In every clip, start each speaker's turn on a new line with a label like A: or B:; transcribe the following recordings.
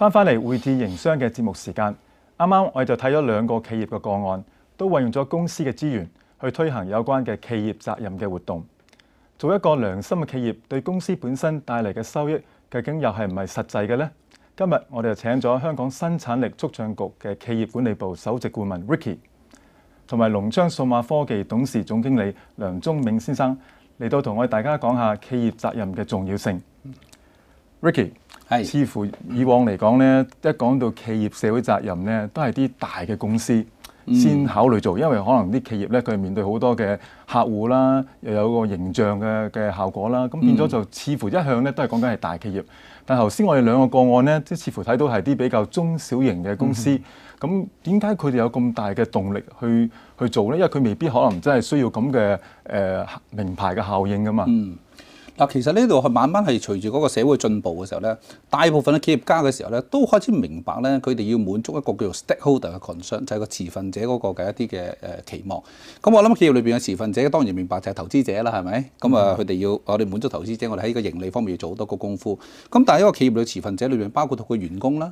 A: 翻翻嚟，回智营商嘅节目时间，啱啱我哋就睇咗两个企业嘅个案，都运用咗公司嘅资源去推行有关嘅企业责任嘅活动。做一个良心嘅企业，对公司本身带嚟嘅收益，究竟又系唔系实际嘅呢？今日我哋就请咗香港生产力促进局嘅企业管理部首席顾问 Ricky，同埋龙昌数码科技董事总经理梁忠明先生嚟到同我哋大家讲下企业责任嘅重要性。Ricky。似乎以往嚟講呢，一講到企業社會責任呢，都係啲大嘅公司先考慮做，因為可能啲企業呢，佢係面對好多嘅客户啦，又有個形象嘅嘅效果啦，咁變咗就似乎一向呢，都係講緊係大企業。但頭先我哋兩個個案呢，即似乎睇到係啲比較中小型嘅公司。咁點解佢哋有咁大嘅動力去去做呢？因為佢未必可
B: 能真係需要咁嘅誒名牌嘅效應噶嘛。嗱，其實呢度慢慢係隨住嗰個社會進步嘅時候咧，大部分嘅企業家嘅時候咧，都開始明白咧，佢哋要滿足一個叫做 stakeholder 嘅 c o n e r n 就係個持份者嗰個嘅一啲嘅誒期望。咁我諗企業裏邊嘅持份者當然明白就係投資者啦，係咪？咁啊，佢哋要我哋滿足投資者，我哋喺個盈利方面要做好多個功夫。咁但係一個企業裏持份者裏邊包括到個員工啦。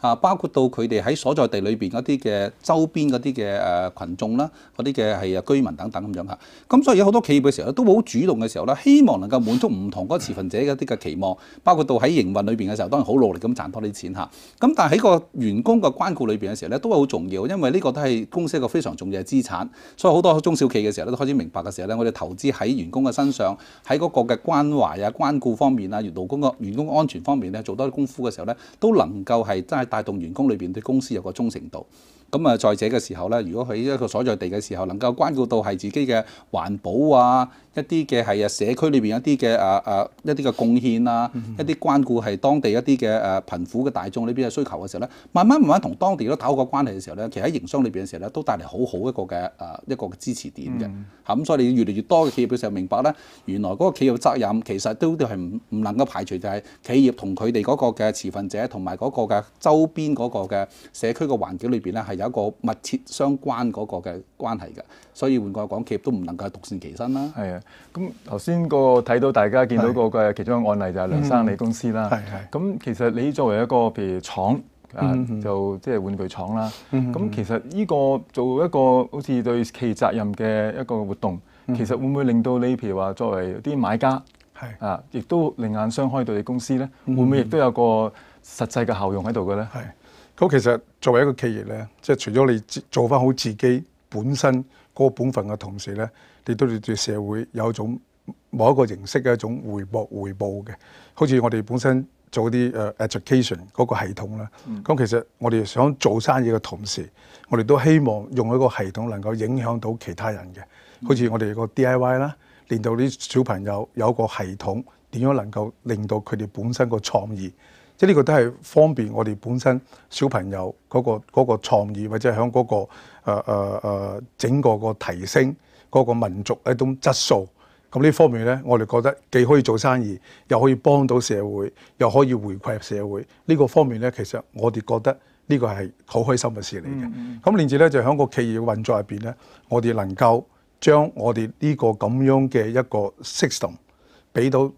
B: 啊，包括到佢哋喺所在地裏邊嗰啲嘅周邊嗰啲嘅誒羣眾啦，嗰啲嘅係啊居民等等咁樣嚇。咁所以有好多企業嘅時候都好主動嘅時候咧，希望能夠滿足唔同嗰持份者嘅啲嘅期望。包括到喺營運裏邊嘅時候，當然好努力咁賺多啲錢嚇。咁但係喺個員工嘅關顧裏邊嘅時候咧，都係好重要，因為呢個都係公司一個非常重要嘅資產。所以好多中小企嘅時候咧，都開始明白嘅時候咧，我哋投資喺員工嘅身上，喺嗰個嘅關懷啊、關顧方面啊、員工嘅員工安全方面咧，做多啲功夫嘅時候咧，都能夠係真係。帶動員工裏边對公司有個忠誠度。咁啊，在這嘅時候咧，如果喺一個所在地嘅時候能夠關顧到係自己嘅環保啊，一啲嘅係啊社區裏邊一啲嘅啊啊一啲嘅貢獻啊，一啲關顧係當地一啲嘅誒貧苦嘅大眾呢邊嘅需求嘅時候咧，慢慢慢慢同當地都打好個關係嘅時候咧，其實喺營商裏邊嘅時候咧，都帶嚟好好一個嘅誒一個嘅支持點嘅嚇咁，所以你越嚟越多嘅企業嘅時候明白咧，原來嗰個企業責任其實都係唔唔能夠排除就係企業同佢哋嗰個嘅持份者同埋嗰個嘅周邊嗰個嘅社區個環境裏邊咧係。有一個密切相關嗰個嘅關係㗎，所以換句講，企業都唔能夠獨善其身啦。係啊，咁頭先個睇到大家見到個嘅其中
A: 一個案例就係梁生你公司啦。係啊，咁其實你作為一個譬如廠啊，就即係玩具廠啦。咁其實呢個做一個好似對其責任嘅一個活動，其實會唔會令到你譬如話作為啲買家係啊，亦都另眼相開對你公司咧？會唔會亦都有個實際嘅效用喺度嘅咧？係。咁其實作為一個企業咧，即係除咗你做翻好自己本身嗰個本分嘅
C: 同時咧，你都要對社會有一種某一個形式嘅一種回報回報嘅。好似我哋本身做啲誒 education 嗰個系統啦，咁其實我哋想做生意嘅同時，我哋都希望用一個系統能夠影響到其他人嘅。好似我哋個 DIY 啦，令到啲小朋友有個系統，點樣能夠令到佢哋本身個創意。即係呢個都係方便我哋本身小朋友嗰個嗰個創意，或者喺嗰個誒誒整個個提升嗰個民族一種質素。咁呢方面咧，我哋覺得既可以做生意，又可以幫到社會，又可以回饋社會。呢個方面咧，其實我哋覺得呢個係好開心嘅事嚟嘅。咁連住咧就喺個企業運作入邊咧，我哋能夠將我哋呢個咁樣嘅一個 system 俾到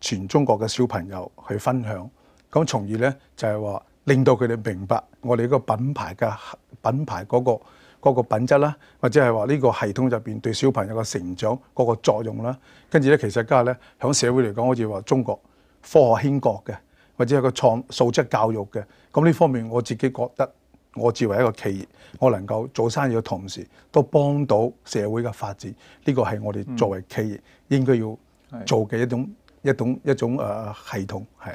C: 全中國嘅小朋友去分享。咁從而咧，就係話令到佢哋明白我哋個品牌嘅品牌嗰個嗰個品質啦，或者係話呢個系統入邊對小朋友嘅成長嗰個作用啦。跟住咧，其實家下咧響社會嚟講，好似話中國科學興國嘅，或者係個創素質教育嘅。咁呢方面，我自己覺得我作為一個企業，我能夠做生意嘅同時，都幫到社會嘅發展。呢個係我哋作為企業應該要做嘅一種一種一種誒系統係。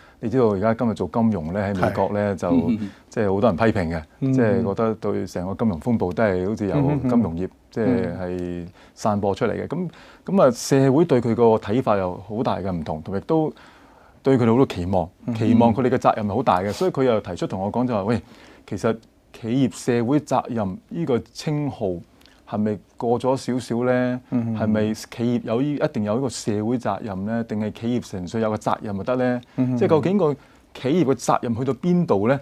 A: 你知道而家今日做金融咧喺美國咧就即係好多人批評嘅，即係覺得對成個金融風暴都係好似有金融業即係係散播出嚟嘅。咁咁啊社會對佢個睇法又好大嘅唔同，同亦都對佢哋好多期望，期望佢哋嘅責任係好大嘅。所以佢又提出同我講就話：喂，其實企業社會責任呢個稱號。係咪過咗少少咧？係咪企業有依一定有個社會責任咧？定係企業純粹有個責任就得咧？即係究竟個企業嘅責任去到邊度咧？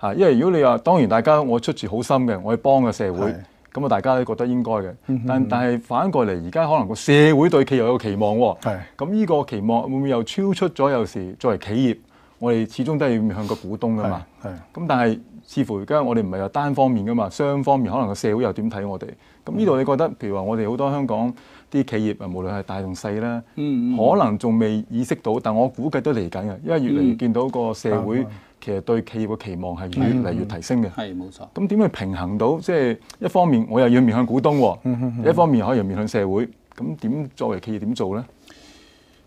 A: 嚇！因為如果你話當然大家我出自好心嘅，我去幫個社會，咁啊大家都覺得應該嘅。但但係反過嚟而家可能個社會對企業有個期望喎。咁呢個期望會唔會又超出咗？有時作為企業。我哋始終都係面向個股東噶嘛，咁但係似乎而家我哋唔係話單方面噶嘛，雙方面可能個社會又點睇我哋？咁呢度你覺得，譬如話我哋好多香港啲企業啊，無論係大同細啦，
B: 可能
A: 仲未意識到，但我估計都嚟緊嘅，因為越嚟越見到個社會其實對企業嘅期望係越嚟越提升嘅。係冇錯。咁點去平衡到即係一方面我又要面向股東喎，一方面可以
B: 面向社會，咁點作為企業點做咧？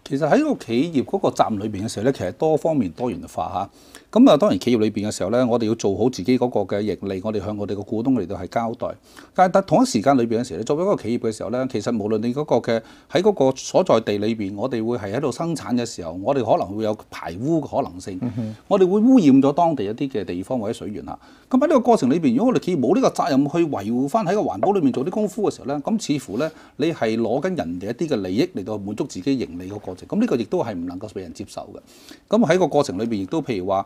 B: 其實喺個企業嗰個站裏面嘅時候咧，其實多方面多元化嚇。咁啊，當然企業裏邊嘅時候咧，我哋要做好自己嗰個嘅盈利，我哋向我哋嘅股東嚟到係交代。但係但同一時間裏邊嘅時候咧，作為一個企業嘅時候咧，其實無論你嗰個嘅喺嗰個所在地裏邊，我哋會係喺度生產嘅時候，我哋可能會有排污嘅可能性，我哋會污染咗當地一啲嘅地方或者水源啊。咁喺呢個過程裏邊，如果我哋企業冇呢個責任去維護翻喺個環保裏面做啲功夫嘅時候咧，咁似乎咧你係攞緊人哋一啲嘅利益嚟到滿足自己盈利嘅過程，咁呢個亦都係唔能夠被人接受嘅。咁喺個過程裏邊亦都譬如話。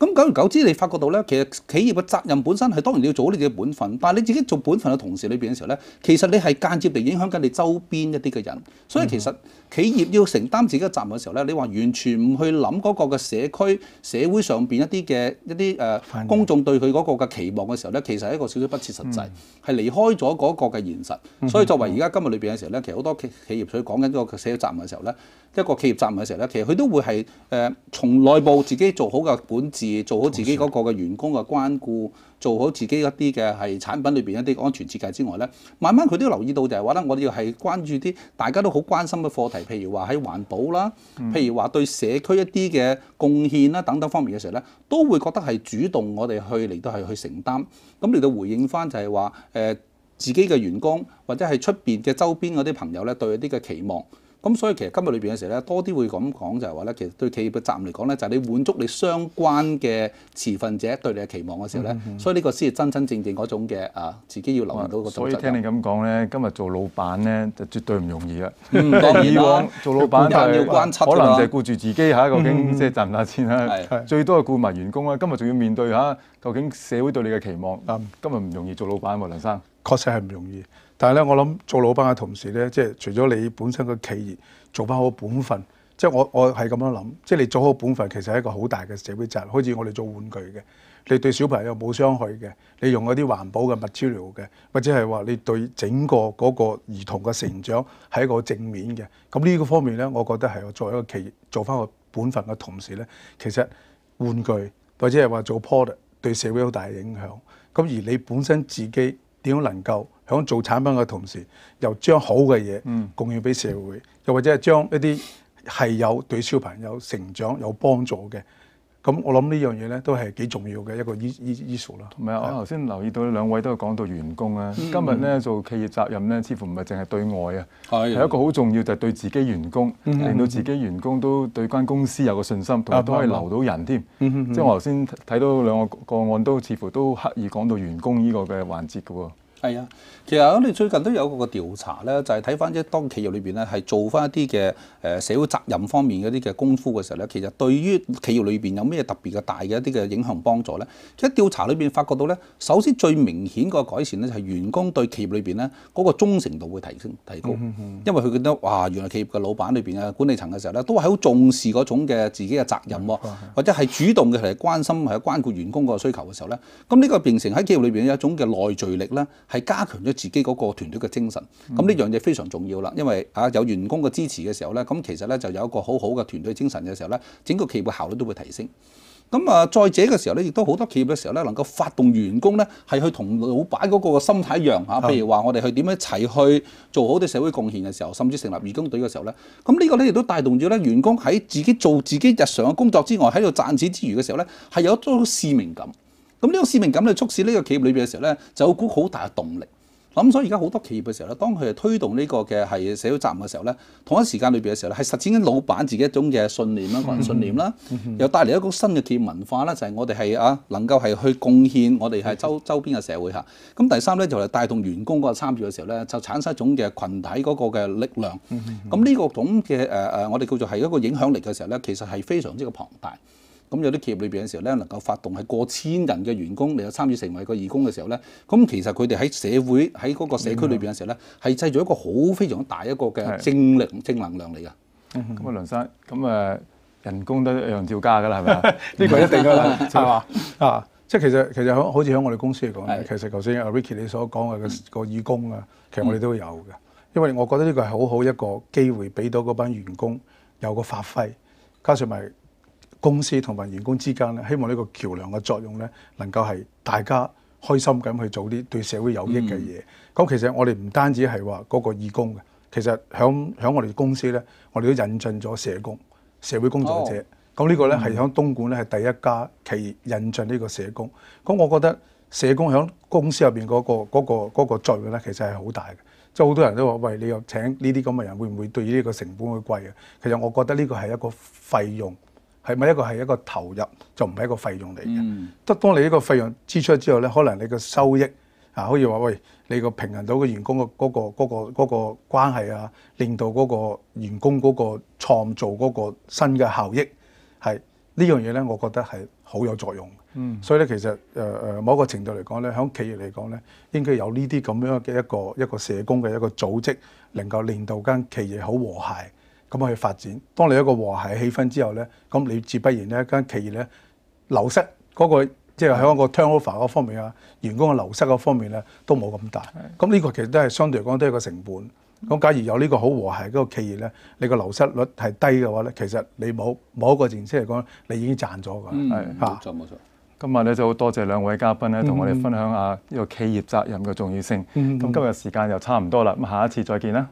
B: 咁久而久之，你發覺到咧，其實企業嘅責任本身係當然要做好你哋嘅本分，但係你自己做本分嘅同事裏邊嘅時候咧，其實你係間接地影響緊你周邊一啲嘅人，所以其實企業要承擔自己嘅責任嘅時候咧，你話完全唔去諗嗰個嘅社區社會上邊一啲嘅一啲誒公眾對佢嗰個嘅期望嘅時候咧，其實係一個少少不切實際，係離開咗嗰個嘅現實。所以作為而家今日裏邊嘅時候咧，其實好多企企業佢講緊個社會責任嘅時候咧，一個企業責任嘅時候咧，其實佢都會係誒從內部自己做好嘅本質。做好自己嗰個嘅員工嘅關顧，做好自己一啲嘅係產品裏邊一啲安全設計之外咧，慢慢佢都留意到就係話咧，我哋要係關注啲大家都好關心嘅課題，譬如話喺環保啦，譬如話對社區一啲嘅貢獻啦等等方面嘅時候咧，都會覺得係主動我哋去嚟到係去承擔，咁嚟到回應翻就係話誒自己嘅員工或者係出邊嘅周邊嗰啲朋友咧對一啲嘅期望。咁所以其實今日裏邊嘅時候咧，多啲會咁講就係話咧，其實對企業嘅責任嚟講咧，就係你滿足你相關嘅持份者對你嘅期望嘅時候咧，所以呢個先係真真正正嗰種嘅啊，自己要留意到個所以聽你
A: 咁講咧，今日做老闆咧就 絕對唔容易啊！當然啦，做老闆就係可能就係顧住自己嚇，究竟即係賺唔賺錢啦。最多係顧埋員工啦。今日仲要面對嚇，究竟社會對你嘅期望啊，今日唔容易做老闆喎，林生。確實係唔容易。但系咧，我谂做老闆嘅同事咧，即係除咗你本身個企
C: 業做翻好本分，即係我我係咁樣諗，即係你做好本分其實係一個好大嘅社會責任。好似我哋做玩具嘅，你對小朋友冇傷害嘅，你用嗰啲環保嘅 material 嘅，或者係話你對整個嗰個兒童嘅成長係一個正面嘅。咁呢個方面咧，我覺得係作為一個企業做翻個本分嘅同時咧，其實玩具或者係話做 product 對社會好大影響。咁而你本身自己點樣能夠？響做產品嘅同時，又將好嘅嘢貢獻俾社會，又或者係將一啲係有對小朋友成長有幫助嘅咁，我諗呢樣嘢咧都係幾重要嘅一個依依 i s s u
A: 我頭先留意到兩位都講到員工啊，今日咧做企業責任咧，似乎唔係淨係對外啊，係一個好重要就係對自己員工，令到自己員工都對間公司有個信心，同埋都可以留到人添。即係我頭先睇到兩個個案都似乎都刻意講到員工呢個嘅環節嘅
B: 喎。係啊，其實我哋最近都有個調查咧，就係睇翻即當企業裏邊咧係做翻一啲嘅誒社會責任方面嗰啲嘅功夫嘅時候咧，其實對於企業裏邊有咩特別嘅大嘅一啲嘅影響幫助咧？其係調查裏邊發覺到咧，首先最明顯個改善咧，就係員工對企業裏邊咧嗰個忠誠度會提升提高，因為佢覺得哇，原來企業嘅老闆裏邊嘅管理層嘅時候咧，都係好重視嗰種嘅自己嘅責任喎，或者係主動嘅嚟關心係關顧員工個需求嘅時候咧，咁呢個變成喺企業裏邊有一種嘅內聚力咧。係加強咗自己嗰個團隊嘅精神，咁呢樣嘢非常重要啦。因為啊，有員工嘅支持嘅時候咧，咁其實咧就有一個好好嘅團隊精神嘅時候咧，整個企業效率都會提升。咁啊，再者嘅時候咧，亦都好多企業嘅時候咧，能夠發動員工咧，係去同老闆嗰個心態一樣啊。譬如話，我哋去點樣一齊去做好啲社會貢獻嘅時候，甚至成立義工隊嘅時候咧，咁呢個咧亦都帶動咗咧員工喺自己做自己日常嘅工作之外，喺度賺錢之餘嘅時候咧，係有種使命感。咁呢種使命感咧，促使呢個企業裏邊嘅時候咧，就有股好大嘅動力。咁所以而家好多企業嘅時候咧，當佢係推動呢個嘅係社會責任嘅時候咧，同一時間裏邊嘅時候咧，係實踐緊老闆自己一種嘅信念啦、個人信念啦，又帶嚟一個新嘅企業文化啦，就係我哋係啊能夠係去貢獻我哋係周周邊嘅社會嚇。咁第三咧就係帶動員工嗰個參與嘅時候咧，就產生一種嘅群體嗰個嘅力量。咁呢個種嘅誒誒，我哋叫做係一個影響力嘅時候咧，其實係非常之嘅龐大。咁有啲企業裏面嘅時候咧，能夠發動係過千人嘅員工嚟到參與成為個義工嘅時候咧，咁其實佢哋喺社會喺嗰個社區裏面嘅時候咧，係製造一個好非常大一個嘅正能量正能量嚟噶。咁啊，梁生，咁啊，人工都一樣照加㗎啦，係咪啊？呢
A: 個一定㗎啦，係嘛？啊，即係其實其實好似喺我哋公司嚟講咧，其實頭先阿 Ricky 你
C: 所講嘅個個義工啊，其實我哋都有嘅，因為我覺得呢個係好好一個機會，俾到嗰班員工有個發揮，加上埋。公司同埋員工之間咧，希望呢個橋梁嘅作用咧，能夠係大家開心咁去做啲對社會有益嘅嘢。咁其實我哋唔單止係話嗰個義工嘅，其實響響我哋公司咧，我哋都引進咗社工、社會工作者。咁呢個咧係響東莞咧係第一家企引進呢個社工。咁我覺得社工響公司入邊嗰個嗰個嗰個作用咧，其實係好大嘅。即好多人都話：喂，你又請呢啲咁嘅人，會唔會對呢個成本會貴啊？其實我覺得呢個係一個費用。係咪一個係一個投入，就唔係一個費用嚟嘅？得當你呢個費用支出之後咧，可能你個收益啊，可以話喂，你個平衡到個員工個嗰個嗰個嗰個關係啊，令到嗰個員工嗰個創造嗰個新嘅效益係呢樣嘢咧，我覺得係好有作用。所以咧，其實誒誒某一個程度嚟講咧，喺企業嚟講咧，應該有呢啲咁樣嘅一個一個社工嘅一個組織，能夠令到間企業好和諧。咁去發展。當你一個和諧氣氛之後咧，咁你自不然咧間企業咧流失嗰個，即係喺一個 turnover 嗰方面啊，員工嘅流失嗰方面咧都冇咁大。咁呢個其實都係相對嚟講都係一個成本。咁假如有呢個好和諧嗰個企業咧，你個流失率係低嘅話咧，其實你冇某一個形式嚟講，你已經賺咗㗎。
A: 係。冇錯冇錯。今日咧就好多謝兩位嘉賓咧，同我哋分享下呢個企業責任嘅重要性。咁今日時間又差唔多啦，咁下一次再見啦。